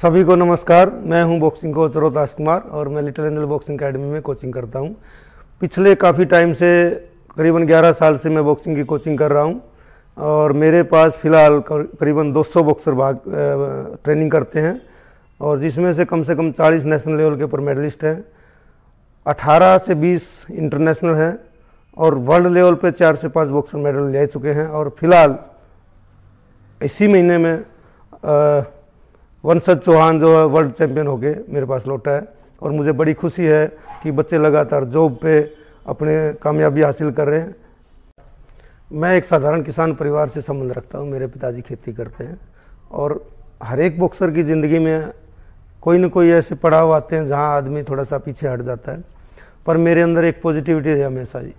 सभी को नमस्कार मैं हूं बॉक्सिंग कोच रोहताश कुमार और मैं लिटिल एंजल बॉक्सिंग अकेडमी में कोचिंग करता हूं पिछले काफ़ी टाइम से करीबन 11 साल से मैं बॉक्सिंग की कोचिंग कर रहा हूं और मेरे पास फ़िलहाल करीबन 200 बॉक्सर भाग ट्रेनिंग करते हैं और जिसमें से कम से कम 40 नेशनल लेवल के ऊपर मेडलिस्ट हैं अठारह से बीस इंटरनेशनल हैं और वर्ल्ड लेवल पर चार से पाँच बॉक्सर मेडल ले चुके हैं और फिलहाल इसी महीने में आ, वंशज चौहान जो है वर्ल्ड चैम्पियन होके मेरे पास लौटा है और मुझे बड़ी खुशी है कि बच्चे लगातार जॉब पे अपने कामयाबी हासिल कर रहे हैं मैं एक साधारण किसान परिवार से संबंध रखता हूँ मेरे पिताजी खेती करते हैं और हर एक बॉक्सर की ज़िंदगी में कोई ना कोई ऐसे पड़ाव आते हैं जहाँ आदमी थोड़ा सा पीछे हट जाता है पर मेरे अंदर एक पॉजिटिविटी रही हमेशा ही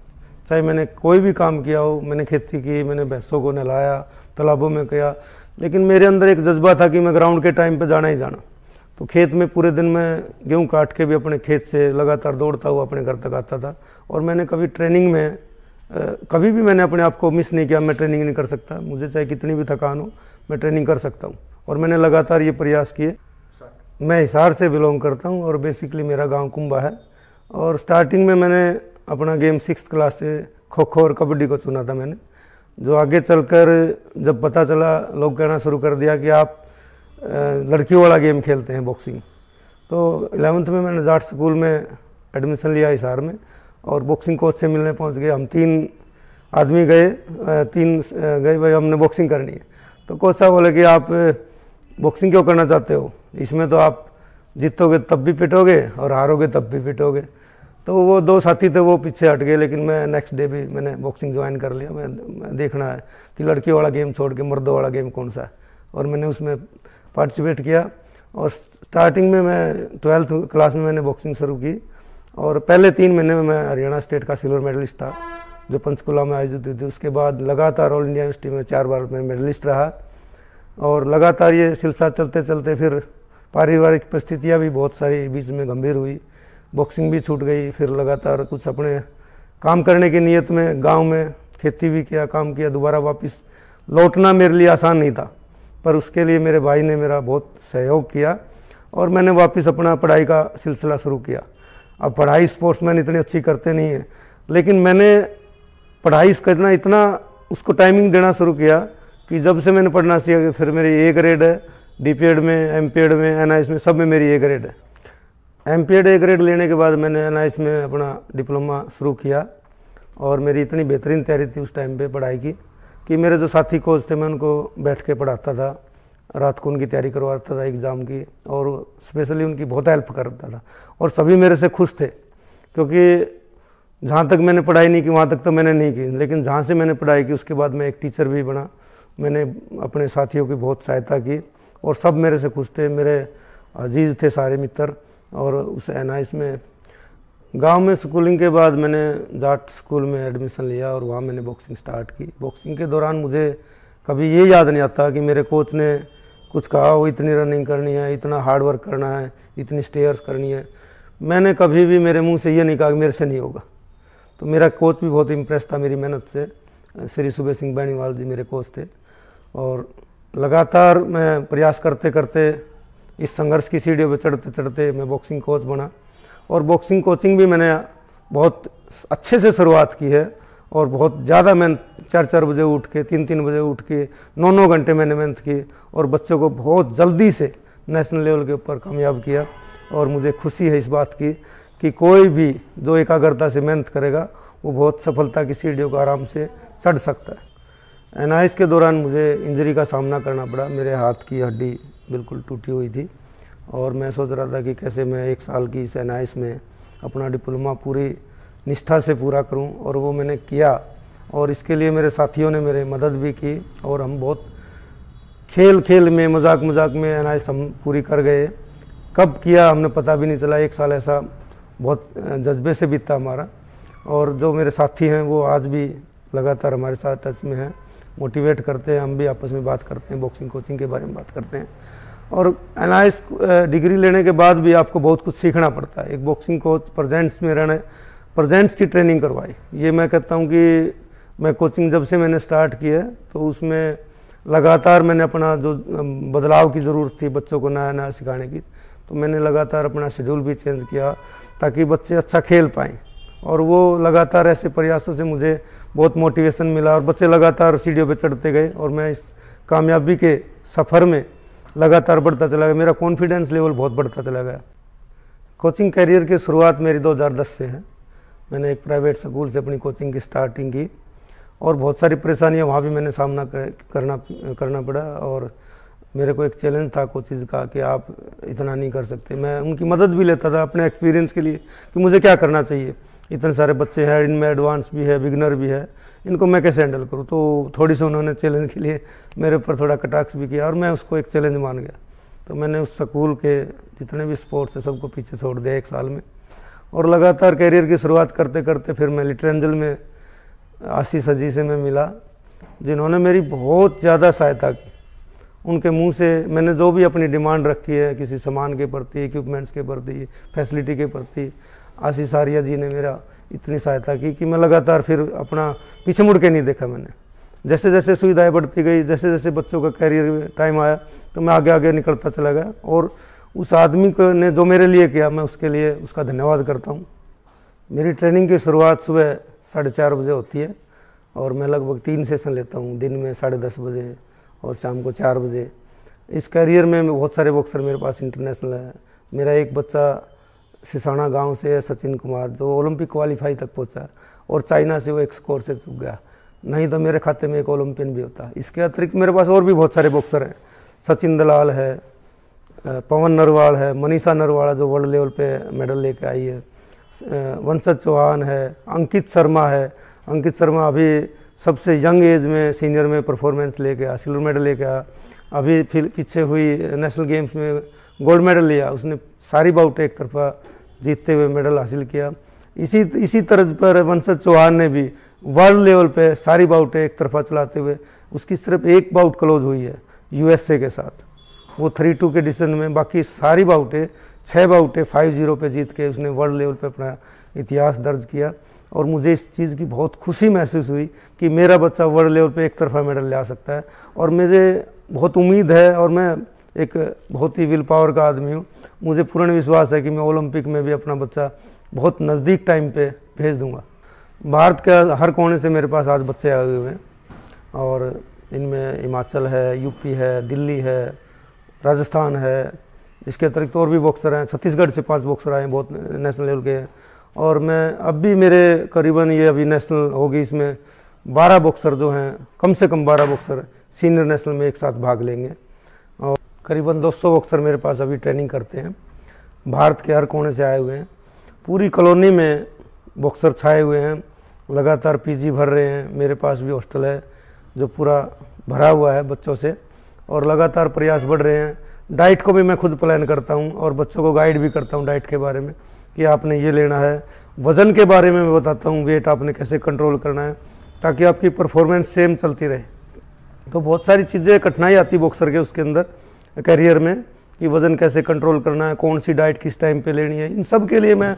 चाहे मैंने कोई भी काम किया हो मैंने खेती की मैंने भैंसों को नहलाया तालाबों में किया लेकिन मेरे अंदर एक जज्बा था कि मैं ग्राउंड के टाइम पर जाना ही जाना तो खेत में पूरे दिन मैं गेहूँ काट के भी अपने खेत से लगातार दौड़ता हुआ अपने घर तक आता था और मैंने कभी ट्रेनिंग में कभी भी मैंने अपने आप को मिस नहीं किया मैं ट्रेनिंग नहीं कर सकता मुझे चाहे कितनी भी थकान हो मैं ट्रेनिंग कर सकता हूँ और मैंने लगातार ये प्रयास किए मैं हिसार से बिलोंग करता हूँ और बेसिकली मेरा गांव कुंबा है और स्टार्टिंग में मैंने अपना गेम सिक्स क्लास से खो खो और कबड्डी को चुना था मैंने जो आगे चलकर जब पता चला लोग कहना शुरू कर दिया कि आप लड़कियों वाला गेम खेलते हैं बॉक्सिंग तो एलेवंथ में मैंने जाट स्कूल में एडमिशन लिया हिसार में और बॉक्सिंग कोच से मिलने पहुंच गए हम तीन आदमी गए तीन गए भाई हमने बॉक्सिंग करनी है तो कोच साहब बोले कि आप बॉक्सिंग क्यों करना चाहते हो इसमें तो आप जीतोगे तब भी पिटोगे और हारोगे तब भी पिटोगे तो वो दो साथी थे वो पीछे हट गए लेकिन मैं नेक्स्ट डे भी मैंने बॉक्सिंग ज्वाइन कर लिया मैं, मैं देखना है कि लड़की वाला गेम छोड़ के मर्दों वाला गेम कौन सा है और मैंने उसमें पार्टिसिपेट किया और स्टार्टिंग में मैं ट्वेल्थ क्लास में मैंने बॉक्सिंग शुरू की और पहले तीन महीने में मैं हरियाणा स्टेट का सिल्वर मेडलिस्ट था जो पंचकुला में आयोजित हुई थी उसके बाद लगातार ऑल इंडिया यूनिवर्सिटी में चार बार मैं मेडलिस्ट रहा और लगातार ये सिलसिला चलते चलते फिर पारिवारिक परिस्थितियाँ भी बहुत सारी बीच में गंभीर हुई बॉक्सिंग भी छूट गई फिर लगातार कुछ अपने काम करने की नीयत में गांव में खेती भी किया काम किया दोबारा वापस लौटना मेरे लिए आसान नहीं था पर उसके लिए मेरे भाई ने मेरा बहुत सहयोग किया और मैंने वापस अपना पढ़ाई का सिलसिला शुरू किया अब पढ़ाई स्पोर्ट्समैन इतनी अच्छी करते नहीं है लेकिन मैंने पढ़ाई करना इतना उसको टाइमिंग देना शुरू किया कि जब से मैंने पढ़ना सीखा फिर मेरी ए ग्रेड है डी में एम में एन में सब में मेरी ए ग्रेड है एम पी ए ग्रेड लेने के बाद मैंने एन में अपना डिप्लोमा शुरू किया और मेरी इतनी बेहतरीन तैयारी थी उस टाइम पे पढ़ाई की कि मेरे जो साथी कोच थे मैं उनको बैठ के पढ़ाता था रात को उनकी तैयारी करवाता था एग्ज़ाम की और स्पेशली उनकी बहुत हेल्प करता था और सभी मेरे से खुश थे क्योंकि जहाँ तक मैंने पढ़ाई नहीं की वहाँ तक तो मैंने नहीं की लेकिन जहाँ से मैंने पढ़ाई की उसके बाद मैं एक टीचर भी बना मैंने अपने साथियों की बहुत सहायता की और सब मेरे से खुश थे मेरे अजीज़ थे सारे मित्र और उस एन में गांव में स्कूलिंग के बाद मैंने जाट स्कूल में एडमिशन लिया और वहाँ मैंने बॉक्सिंग स्टार्ट की बॉक्सिंग के दौरान मुझे कभी ये याद नहीं आता कि मेरे कोच ने कुछ कहा वो इतनी रनिंग करनी है इतना हार्ड वर्क करना है इतनी स्टेयर्स करनी है मैंने कभी भी मेरे मुंह से ये नहीं कहा कि मेरे से नहीं होगा तो मेरा कोच भी बहुत इम्प्रेस था मेरी मेहनत से श्री सुबह सिंह बैनीवाल जी मेरे कोच थे और लगातार मैं प्रयास करते करते इस संघर्ष की सीढ़ियों पर चढ़ते चढ़ते मैं बॉक्सिंग कोच बना और बॉक्सिंग कोचिंग भी मैंने बहुत अच्छे से शुरुआत की है और बहुत ज़्यादा मेहनत चार चार बजे उठ के तीन तीन बजे उठ के नौ नौ घंटे मैंने मेहनत की और बच्चों को बहुत जल्दी से नेशनल लेवल के ऊपर कामयाब किया और मुझे खुशी है इस बात की कि कोई भी जो एकाग्रता से मेहनत करेगा वो बहुत सफलता की सीढ़ियों को आराम से चढ़ सकता है एनाइस के दौरान मुझे इंजरी का सामना करना पड़ा मेरे हाथ की हड्डी बिल्कुल टूटी हुई थी और मैं सोच रहा था कि कैसे मैं एक साल की सेना में अपना डिप्लोमा पूरी निष्ठा से पूरा करूं और वो मैंने किया और इसके लिए मेरे साथियों ने मेरी मदद भी की और हम बहुत खेल खेल में मजाक मजाक में एन हम पूरी कर गए कब किया हमने पता भी नहीं चला एक साल ऐसा बहुत जज्बे से बीतता हमारा और जो मेरे साथी हैं वो आज भी लगातार हमारे साथ टच में हैं मोटिवेट करते हैं हम भी आपस में बात करते हैं बॉक्सिंग कोचिंग के बारे में बात करते हैं और एन डिग्री लेने के बाद भी आपको बहुत कुछ सीखना पड़ता है एक बॉक्सिंग कोच प्रजेंट्स में रहने प्रजेंट्स की ट्रेनिंग करवाई ये मैं कहता हूँ कि मैं कोचिंग जब से मैंने स्टार्ट की है तो उसमें लगातार मैंने अपना जो बदलाव की ज़रूरत थी बच्चों को नया नया सिखाने की तो मैंने लगातार अपना शेड्यूल भी चेंज किया ताकि बच्चे अच्छा खेल पाएँ और वो लगातार ऐसे प्रयासों से मुझे बहुत मोटिवेशन मिला और बच्चे लगातार सीढ़ियों पर चढ़ते गए और मैं इस कामयाबी के सफ़र में लगातार बढ़ता चला गया मेरा कॉन्फिडेंस लेवल बहुत बढ़ता चला गया कोचिंग करियर की शुरुआत मेरी 2010 से है मैंने एक प्राइवेट स्कूल से अपनी कोचिंग की स्टार्टिंग की और बहुत सारी परेशानियां वहाँ भी मैंने सामना कर, करना करना पड़ा और मेरे को एक चैलेंज था कोचिज का कि आप इतना नहीं कर सकते मैं उनकी मदद भी लेता था अपने एक्सपीरियंस के लिए कि मुझे क्या करना चाहिए इतने सारे बच्चे हैं इनमें एडवांस भी है बिगनर भी है इनको मैं कैसे हैंडल करूँ तो थोड़ी सी उन्होंने चैलेंज के लिए मेरे ऊपर थोड़ा कटाक्ष भी किया और मैं उसको एक चैलेंज मान गया तो मैंने उस स्कूल के जितने भी स्पोर्ट्स है सबको पीछे छोड़ दिया एक साल में और लगातार कैरियर की शुरुआत करते करते फिर मैं लिटरेंजल एंजल में आशीष अजी से मैं मिला जिन्होंने मेरी बहुत ज़्यादा सहायता की उनके मुंह से मैंने जो भी अपनी डिमांड रखी है किसी सामान के प्रति इक्विपमेंट्स के प्रति फैसिलिटी के प्रति आशीष आर्या जी ने मेरा इतनी सहायता की कि मैं लगातार फिर अपना पीछे मुड़ के नहीं देखा मैंने जैसे जैसे सुविधाएं बढ़ती गई जैसे जैसे बच्चों का कैरियर टाइम आया तो मैं आगे आगे निकलता चला गया और उस आदमी को ने जो मेरे लिए किया मैं उसके लिए उसका धन्यवाद करता हूँ मेरी ट्रेनिंग की शुरुआत सुबह साढ़े चार बजे होती है और मैं लगभग तीन सेशन लेता हूँ दिन में साढ़े दस बजे और शाम को चार बजे इस करियर में बहुत सारे बॉक्सर मेरे पास इंटरनेशनल है मेरा एक बच्चा सिसाना गांव से सचिन कुमार जो ओलंपिक क्वालिफाई तक पहुंचा और चाइना से वो एक स्कोर से चुक गया नहीं तो मेरे खाते में एक ओलंपियन भी होता इसके अतिरिक्त मेरे पास और भी बहुत सारे बॉक्सर हैं सचिन दलाल है पवन नरवाल है मनीषा नरवाल जो वर्ल्ड लेवल पे मेडल लेके आई है वंशज चौहान है अंकित शर्मा है अंकित शर्मा अभी सबसे यंग एज में सीनियर में परफॉर्मेंस लेके आया सिल्वर मेडल लेके आया अभी फिर पीछे हुई नेशनल गेम्स में गोल्ड मेडल लिया उसने सारी बाउट एक तरफा जीतते हुए मेडल हासिल किया इसी इसी तर्ज पर वंशज चौहान ने भी वर्ल्ड लेवल पे सारी बाउटें एक तरफा चलाते हुए उसकी सिर्फ एक बाउट क्लोज हुई है यूएसए के साथ वो थ्री टू के डिसीजन में बाकी सारी बाउटें छः बाउटें फाइव जीरो पे जीत के उसने वर्ल्ड लेवल पे अपना इतिहास दर्ज किया और मुझे इस चीज़ की बहुत खुशी महसूस हुई कि मेरा बच्चा वर्ल्ड लेवल पर एक तरफा मेडल ले आ सकता है और मुझे बहुत उम्मीद है और मैं एक बहुत ही विल पावर का आदमी हूँ मुझे पूर्ण विश्वास है कि मैं ओलंपिक में भी अपना बच्चा बहुत नज़दीक टाइम पे भेज दूंगा भारत के हर कोने से मेरे पास आज बच्चे आए हुए हैं और इनमें हिमाचल है यूपी है दिल्ली है राजस्थान है इसके अतिरिक्त और भी बॉक्सर हैं छत्तीसगढ़ से पाँच बॉक्सर आए हैं बहुत नेशनल लेवल के हैं और मैं अब भी मेरे करीबन ये अभी नेशनल होगी इसमें बारह बॉक्सर जो हैं कम से कम बारह बॉक्सर सीनियर नेशनल में एक साथ भाग लेंगे करीबन 200 बॉक्सर मेरे पास अभी ट्रेनिंग करते हैं भारत के हर कोने से आए हुए हैं पूरी कॉलोनी में बॉक्सर छाए हुए हैं लगातार पीजी भर रहे हैं मेरे पास भी हॉस्टल है जो पूरा भरा हुआ है बच्चों से और लगातार प्रयास बढ़ रहे हैं डाइट को भी मैं खुद प्लान करता हूँ और बच्चों को गाइड भी करता हूँ डाइट के बारे में कि आपने ये लेना है वज़न के बारे में मैं बताता हूँ वेट आपने कैसे कंट्रोल करना है ताकि आपकी परफॉर्मेंस सेम चलती रहे तो बहुत सारी चीज़ें कठिनाई आती बॉक्सर के उसके अंदर करियर में कि वज़न कैसे कंट्रोल करना है कौन सी डाइट किस टाइम पे लेनी है इन सब के लिए मैं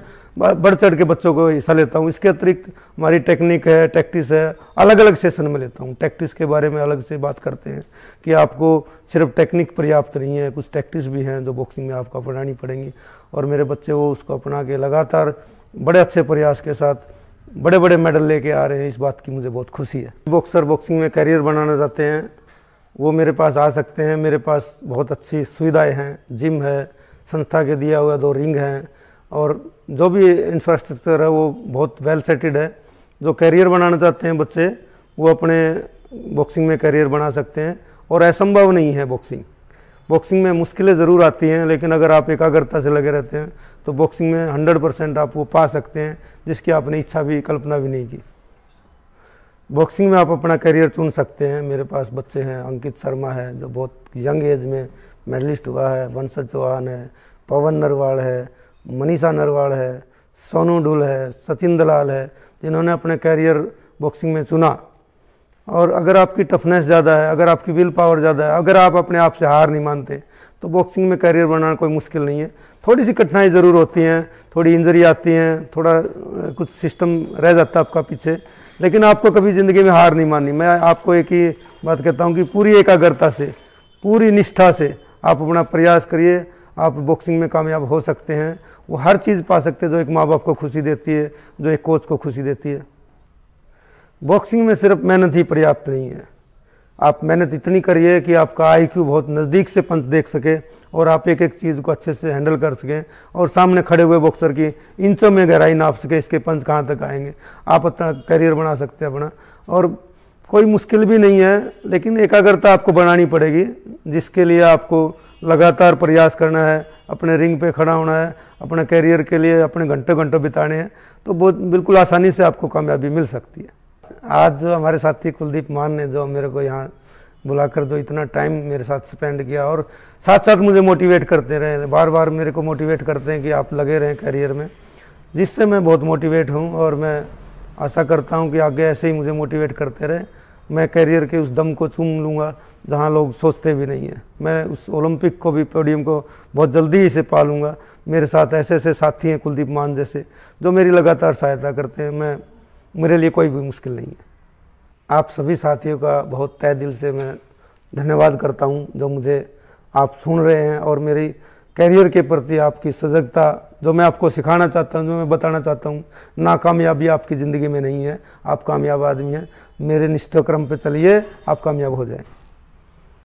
बढ़ चढ़ के बच्चों को हिस्सा लेता हूँ इसके अतिरिक्त हमारी टेक्निक है टैक्टिस है अलग अलग सेशन में लेता हूँ टैक्टिस के बारे में अलग से बात करते हैं कि आपको सिर्फ टेक्निक पर्याप्त नहीं है कुछ टैक्टिस भी हैं जो बॉक्सिंग में आपको अपनानी पड़ेंगी और मेरे बच्चे वो उसको अपना के लगातार बड़े अच्छे प्रयास के साथ बड़े बड़े मेडल लेके आ रहे हैं इस बात की मुझे बहुत खुशी है बॉक्सर बॉक्सिंग में करियर बनाना चाहते हैं वो मेरे पास आ सकते हैं मेरे पास बहुत अच्छी सुविधाएं हैं जिम है संस्था के दिया हुआ दो रिंग हैं और जो भी इंफ्रास्ट्रक्चर है वो बहुत वेल सेटेड है जो करियर बनाना चाहते हैं बच्चे वो अपने बॉक्सिंग में करियर बना सकते हैं और असंभव नहीं है बॉक्सिंग बॉक्सिंग में मुश्किलें ज़रूर आती हैं लेकिन अगर आप एकाग्रता से लगे रहते हैं तो बॉक्सिंग में 100 परसेंट आप वो पा सकते हैं जिसकी आपने इच्छा भी कल्पना भी नहीं की बॉक्सिंग में आप अपना करियर चुन सकते हैं मेरे पास बच्चे हैं अंकित शर्मा है जो बहुत यंग एज में मेडलिस्ट हुआ है वंशज चौहान है पवन नरवाल है मनीषा नरवाल है सोनू डुल है सचिन दलाल है जिन्होंने अपने कैरियर बॉक्सिंग में चुना और अगर आपकी टफनेस ज़्यादा है अगर आपकी विल पावर ज़्यादा है अगर आप अपने आप से हार नहीं मानते तो बॉक्सिंग में कैरियर बनाना कोई मुश्किल नहीं है थोड़ी सी कठिनाई ज़रूर होती हैं थोड़ी इंजरी आती हैं थोड़ा कुछ सिस्टम रह जाता है आपका पीछे लेकिन आपको कभी ज़िंदगी में हार नहीं माननी मैं आपको एक ही बात कहता हूँ कि पूरी एकाग्रता से पूरी निष्ठा से आप अपना प्रयास करिए आप बॉक्सिंग में कामयाब हो सकते हैं वो हर चीज़ पा सकते हैं जो एक माँ बाप को खुशी देती है जो एक कोच को खुशी देती है बॉक्सिंग में सिर्फ मेहनत ही पर्याप्त नहीं है आप मेहनत इतनी करिए कि आपका आई बहुत नज़दीक से पंच देख सके और आप एक एक चीज़ को अच्छे से हैंडल कर सकें और सामने खड़े हुए बॉक्सर की इंचों में गहराई नाप सके इसके पंच कहाँ तक आएंगे आप अपना करियर बना सकते हैं अपना और कोई मुश्किल भी नहीं है लेकिन एकाग्रता आपको बनानी पड़ेगी जिसके लिए आपको लगातार प्रयास करना है अपने रिंग पे खड़ा होना है अपने करियर के लिए अपने घंटों घंटों बिताने हैं तो बहुत बिल्कुल आसानी से आपको कामयाबी मिल सकती है आज जो हमारे साथी कुलदीप मान ने जो मेरे को यहाँ बुलाकर जो इतना टाइम मेरे साथ स्पेंड किया और साथ साथ मुझे मोटिवेट करते रहे बार बार मेरे को मोटिवेट करते हैं कि आप लगे रहें करियर में जिससे मैं बहुत मोटिवेट हूँ और मैं आशा करता हूँ कि आगे ऐसे ही मुझे मोटिवेट करते रहें मैं करियर के उस दम को चूम लूँगा जहाँ लोग सोचते भी नहीं हैं मैं उस ओलंपिक को भी पोडियम को बहुत जल्दी ही से पा लूँगा मेरे साथ ऐसे ऐसे साथी हैं कुलदीप मान जैसे जो मेरी लगातार सहायता करते हैं मैं मेरे लिए कोई भी मुश्किल नहीं है आप सभी साथियों का बहुत तय दिल से मैं धन्यवाद करता हूँ जो मुझे आप सुन रहे हैं और मेरी कैरियर के प्रति आपकी सजगता जो मैं आपको सिखाना चाहता हूँ जो मैं बताना चाहता हूँ नाकामयाबी आपकी ज़िंदगी में नहीं है आप कामयाब आदमी हैं मेरे निष्ठक्रम पर चलिए आप कामयाब हो जाएँ